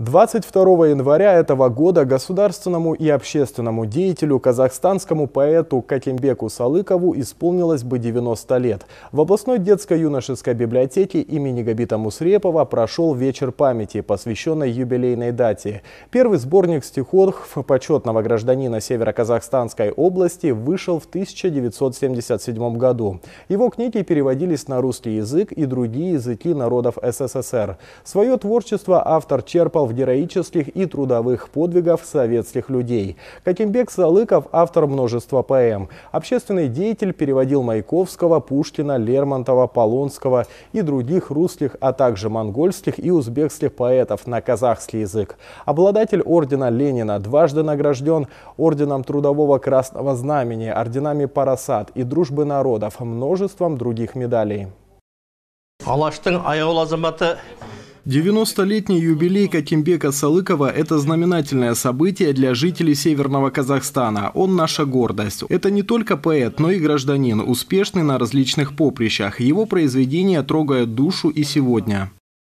22 января этого года государственному и общественному деятелю, казахстанскому поэту Какимбеку Салыкову исполнилось бы 90 лет. В областной детско-юношеской библиотеке имени Габита Мусрепова прошел вечер памяти, посвященный юбилейной дате. Первый сборник стихов почетного гражданина Северо-Казахстанской области вышел в 1977 году. Его книги переводились на русский язык и другие языки народов СССР. Свое творчество автор черпал творцов героических и трудовых подвигов советских людей. Какимбек Салыков – автор множества поэм. Общественный деятель переводил Маяковского, Пушкина, Лермонтова, Полонского и других русских, а также монгольских и узбекских поэтов на казахский язык. Обладатель ордена Ленина дважды награжден орденом Трудового Красного Знамени, орденами Парасад и Дружбы народов, множеством других медалей. Алаштың аяулы азаматы 90-летний юбилей Катимбека Салыкова – это знаменательное событие для жителей Северного Казахстана. Он наша гордость. Это не только поэт, но и гражданин, успешный на различных поприщах. Его произведения трогают душу и сегодня.